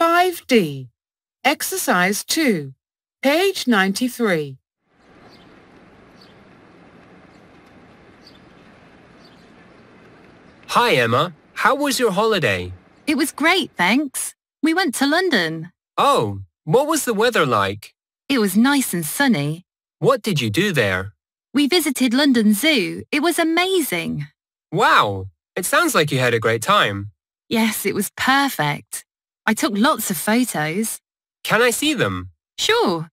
5D. Exercise 2. Page 93. Hi, Emma. How was your holiday? It was great, thanks. We went to London. Oh, what was the weather like? It was nice and sunny. What did you do there? We visited London Zoo. It was amazing. Wow, it sounds like you had a great time. Yes, it was perfect. I took lots of photos. Can I see them? Sure.